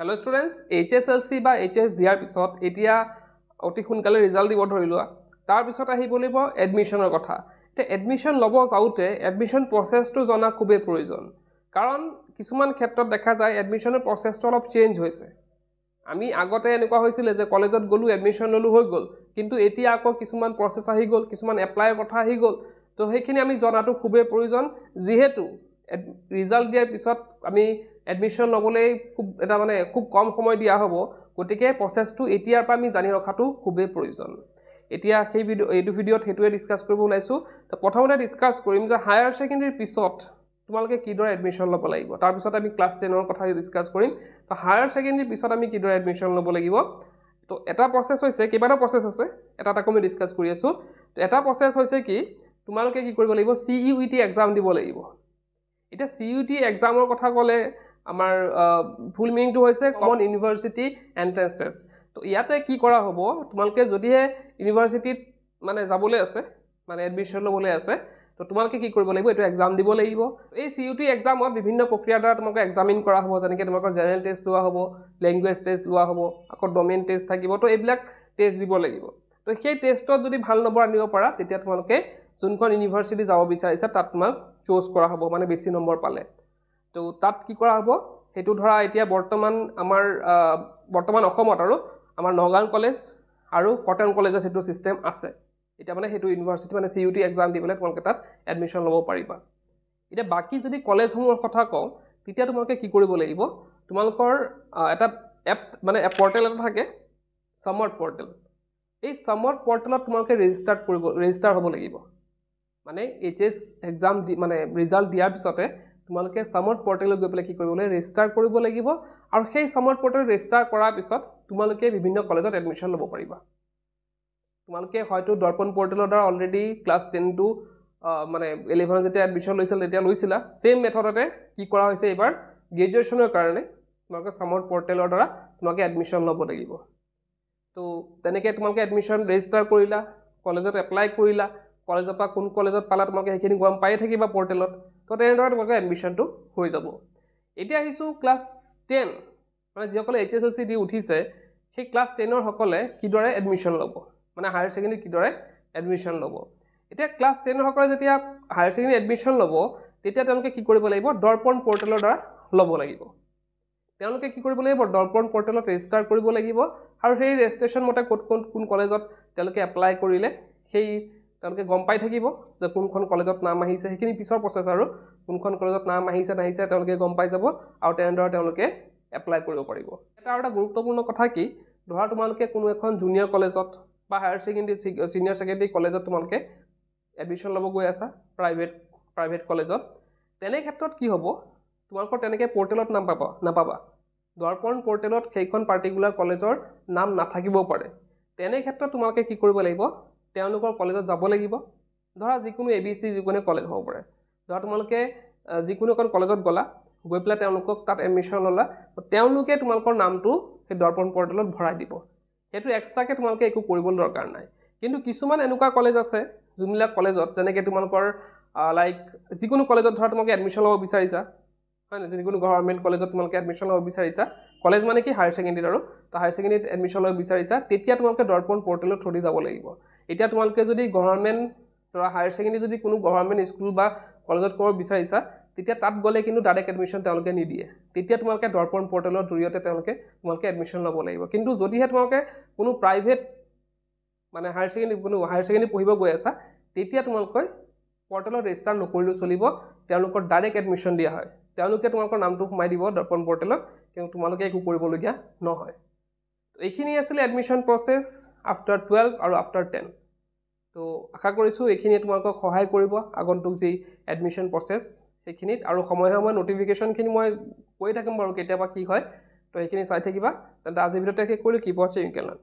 hello' students H S L C বা H S দিয়াৰ পিছত এতিয়া অতি সোনকালে ৰিজাল্ট দিব ধৰি লোৱা তাৰপিছত আহিব লাগিব এডমিশ্যনৰ কথা এতিয়া এডমিশ্যন ল'ব যাওঁতে এডমিশ্যন প্ৰচেছটো জনা খুবেই প্ৰয়োজন কাৰণ কিছুমান ক্ষেত্ৰত দেখা যায় এডমিশ্যনৰ প্ৰচেছটো অলপ চেঞ্জ হৈছে আমি আগতে এনেকুৱা হৈছিলে যে কলেজত গ'লোঁ এডমিশ্যন ল'লোঁ হৈ গ'ল কিন্তু এতিয়া আকৌ কিছুমান প্ৰচেছ আহি গ'ল কিছুমান এপ্লাইৰ কথা আহি গ'ল ত' সেইখিনি আমি জনাটো খুবেই প্ৰয়োজন যিহেতু এড ৰিজাল্ট দিয়াৰ পিছত আমি এডমিশ্যন ল'বলৈ খুব এটা মানে খুব কম সময় দিয়া হ'ব গতিকে প্ৰচেছটো এতিয়াৰ পৰা আমি জানি ৰখাটো খুবেই প্ৰয়োজন এতিয়া সেই ভিডিঅ' এইটো ভিডিঅ'ত সেইটোৱে ডিছকাছ কৰিব ওলাইছোঁ প্ৰথমতে ডিছকাছ কৰিম যে হায়াৰ ছেকেণ্ডেৰীৰ পিছত তোমালোকে কিদৰে এডমিশ্যন ল'ব লাগিব তাৰপিছত আমি ক্লাছ টেনৰ কথা ডিছকাছ কৰিম তো হায়াৰ ছেকেণ্ডেৰীৰ পিছত আমি কিদৰে এডমিশ্যন ল'ব লাগিব তো এটা প্ৰচেছ হৈছে কেইবাটাও প্ৰচেছ আছে এটা এটাকৈ আমি ডিছকাছ কৰি আছোঁ তো এটা প্ৰচেছ হৈছে কি তোমালোকে কি কৰিব লাগিব C U E T exam দিব লাগিব এতিয়া চি ইউ টি এক্সামৰ কথা ক'লে আমাৰ ফুল মিনিংটো হৈছে কমন ইউনিভাৰ্চিটি এণ্ট্ৰেঞ্চ টেষ্ট তো ইয়াতে কি কৰা হ'ব তোমালোকে যদিহে ইউনিভাৰ্চিটিত মানে যাবলৈ আছে মানে এডমিশ্যন ল'বলৈ আছে তো তোমালোকে কি কৰিব লাগিব এইটো এক্সাম দিব লাগিব এই চি ইউ টি এক্সামত বিভিন্ন প্ৰক্ৰিয়াৰ দ্বাৰা তোমালোকে এক্সামিন কৰা হ'ব যেনেকৈ তোমালোকৰ জেনেৰেল টেষ্ট লোৱা হ'ব লেংগুৱেজ টেষ্ট লোৱা হ'ব আকৌ ডমেইন টেষ্ট থাকিব তো এইবিলাক টেষ্ট দিব লাগিব তো সেই টেষ্টত যদি ভাল নম্বৰ আনিব পাৰা তেতিয়া তোমালোকে যোনখন ইউনিভাৰ্চিটি যাব বিচাৰিছা তাত তোমাক চুজ কৰা হ'ব মানে বেছি নম্বৰ পালে তো তাত কি কৰা হ'ব সেইটো ধৰা এতিয়া বৰ্তমান আমাৰ বৰ্তমান অসমত আৰু আমাৰ নগাঁও কলেজ আৰু কটন কলেজত সেইটো ছিষ্টেম আছে এতিয়া মানে সেইটো ইউনিভাৰ্চিটি মানে চি ইউ এক্সাম দি পেলাই তোমালোকে তাত এডমিশ্যন ল'ব পাৰিবা এতিয়া বাকী যদি কলেজসমূহৰ কথা কওঁ তেতিয়া তোমালোকে কি কৰিব লাগিব তোমালোকৰ এটা এপ মানে পৰ্টেল এটা থাকে ছামাৰ্ট পৰ্টেল এই ছামাৰ্ট পৰ্টেলত তোমালোকে ৰেজিষ্টাৰ্ড কৰিব ৰেজিষ্টাৰ হ'ব লাগিব মানে এইচ এছ এক্সাম দি মানে ৰিজাল্ট দিয়াৰ পিছতে তোমালোকে চামৰ্ট পৰ্টেলত গৈ পেলাই কি কৰিব লাগিব ৰেজিষ্টাৰ কৰিব লাগিব আৰু সেই চামৰ্ট পৰ্টেল ৰেজিষ্টাৰ কৰাৰ পিছত তোমালোকে বিভিন্ন কলেজত এডমিশ্যন ল'ব পাৰিবা তোমালোকে হয়তো দৰ্পণ পৰ্টেলৰ দ্বাৰা অলৰেডি ক্লাছ টেন টু মানে ইলেভেনত যেতিয়া এডমিশ্যন লৈছিল তেতিয়া লৈছিলা ছেইম মেথডতে কি কৰা হৈছে এইবাৰ গ্ৰেজুৱেশ্যনৰ কাৰণে তোমালোকে চামৰ্ট পৰ্টেলৰ দ্বাৰা তোমালোকে এডমিশ্যন ল'ব লাগিব তো তেনেকৈ তোমালোকে এডমিশ্যন ৰেজিষ্টাৰ কৰিলা কলেজত এপ্লাই কৰিলা কলেজৰ পৰা কোন কলেজত পালা তোমালোকে সেইখিনি গম পায়ে থাকিবা পৰ্টেলত তো তেনেদৰে তোমালোকৰ এডমিশ্যনটো হৈ যাব এতিয়া আহিছোঁ ক্লাছ টেন মানে যিসকলে এইচ এছ এল চি দি উঠিছে সেই ক্লাছ টেনৰসকলে কিদৰে এডমিশ্যন ল'ব মানে হায়াৰ ছেকেণ্ডেৰী কিদৰে এডমিশ্যন ল'ব এতিয়া ক্লাছ টেনৰসকলে যেতিয়া হায়াৰ ছেকেণ্ডেৰী এডমিশ্যন ল'ব তেতিয়া তেওঁলোকে কি কৰিব লাগিব দৰ্পণ পৰ্টেলৰ দ্বাৰা ল'ব লাগিব তেওঁলোকে কি কৰিব লাগিব দৰ্পণ পৰ্টেলত ৰেজিষ্টাৰ কৰিব লাগিব আৰু সেই ৰেজিষ্ট্ৰেশ্যন মতে ক'ত ক'ত কোন কলেজত তেওঁলোকে এপ্লাই কৰিলে সেই তেওঁলোকে গম পাই থাকিব যে কোনখন কলেজত নাম আহিছে সেইখিনি পিছৰ প্ৰচেছ আৰু কোনখন কলেজত নাম আহিছে নাহিছে তেওঁলোকে গম পাই যাব আৰু তেনেদৰে তেওঁলোকে এপ্লাই কৰিব পাৰিব এটা আৰু এটা গুৰুত্বপূৰ্ণ কথা কি ধৰা তোমালোকে কোনো এখন জুনিয়ৰ কলেজত বা হায়াৰ ছেকেণ্ডেৰী ছিনিয়ৰ ছেকেণ্ডেৰী কলেজত তোমালোকে এডমিশ্যন ল'ব গৈ আছা প্ৰাইভেট প্ৰাইভেট কলেজত তেনে ক্ষেত্ৰত কি হ'ব তোমালোকৰ তেনেকৈ পৰ্টেলত নাম পাবা নাপাবা দৰ্পণ পৰ্টেলত সেইখন পাৰ্টিকুলাৰ কলেজৰ নাম নাথাকিবও পাৰে তেনে ক্ষেত্ৰত তোমালোকে কি কৰিব লাগিব তেওঁলোকৰ কলেজত যাব লাগিব ধৰা যিকোনো এ বি চি যিকোনো কলেজ হ'ব পাৰে ধৰা তোমালোকে যিকোনো এখন কলেজত গ'লা গৈ পেলাই তেওঁলোকক তাত এডমিশ্যন ল'লা তেওঁলোকে তোমালোকৰ নামটো সেই দৰ্পণ পৰ্টেলত ভৰাই দিব সেইটো এক্সট্ৰাকৈ তোমালোকে একো কৰিবলৈ দৰকাৰ নাই কিন্তু কিছুমান এনেকুৱা কলেজ আছে যোনবিলাক কলেজত যেনেকৈ তোমালোকৰ লাইক যিকোনো কলেজত ধৰা তোমালোকে এডমিশ্যন ল'ব বিচাৰিছা হয় নাই যিকোনো গভৰ্ণমেণ্ট কলেজত তোমালোকে এডমিশ্যন ল'ব বিচাৰিছা কলেজ মানে কি হায়াৰ ছেকেণ্ডেৰীত আৰু তো হায়াৰ ছেকেণ্ডেৰীত এডমিশ্যন ল'ব বিচাৰিছা তেতিয়া তোমালোকে দৰ্পণ পৰ্টেলত থৈ দি যাব লাগিব এতিয়া তোমালোকে যদি গভৰ্ণমেণ্ট ধৰা হায়াৰ ছেকেণ্ডেৰী যদি কোনো গভৰ্ণমেণ্ট স্কুল বা কলেজত কৰিব বিচাৰিছা তেতিয়া তাত গ'লে কিন্তু ডাইৰেক্ট এডমিশ্যন তেওঁলোকে নিদিয়ে তেতিয়া তোমালোকে দৰ্পণ পৰ্টেলৰ জৰিয়তে তেওঁলোকে তোমালোকে এডমিশ্যন ল'ব লাগিব কিন্তু যদিহে তোমালোকে কোনো প্ৰাইভেট মানে হায়াৰ ছেকেণ্ডেৰী কোনো হায়াৰ ছেকেণ্ডেৰী পঢ়িব গৈ আছা তেতিয়া তোমালোকে পৰ্টেলত ৰেজিষ্টাৰ নকৰিলেও চলিব তেওঁলোকৰ ডাইৰেক্ট এডমিশ্যন দিয়া হয় তেওঁলোকে তোমালোকৰ নামটো সোমাই দিব দৰ্পণ পৰ্টেলত কিন্তু তোমালোকে একো কৰিবলগীয়া নহয় এইখিনি আছিলে এডমিশ্যন প্ৰচেছ আফটাৰ টুৱেলভ আৰু আফটাৰ টেন তো আশা কৰিছোঁ এইখিনিয়ে তোমালোকক সহায় কৰিব আগন্তুক যি এডমিশ্যন প্ৰচেছ সেইখিনিত আৰু সময়ে সময়ে ন'টিফিকেশ্যনখিনি মই কৈ থাকিম বাৰু কেতিয়াবা কি হয় তো সেইখিনি চাই থাকিবা তেন্তে আজিৰ ভিতৰতে শেষ কৰিলোঁ কিপ ৱাচিং কেলান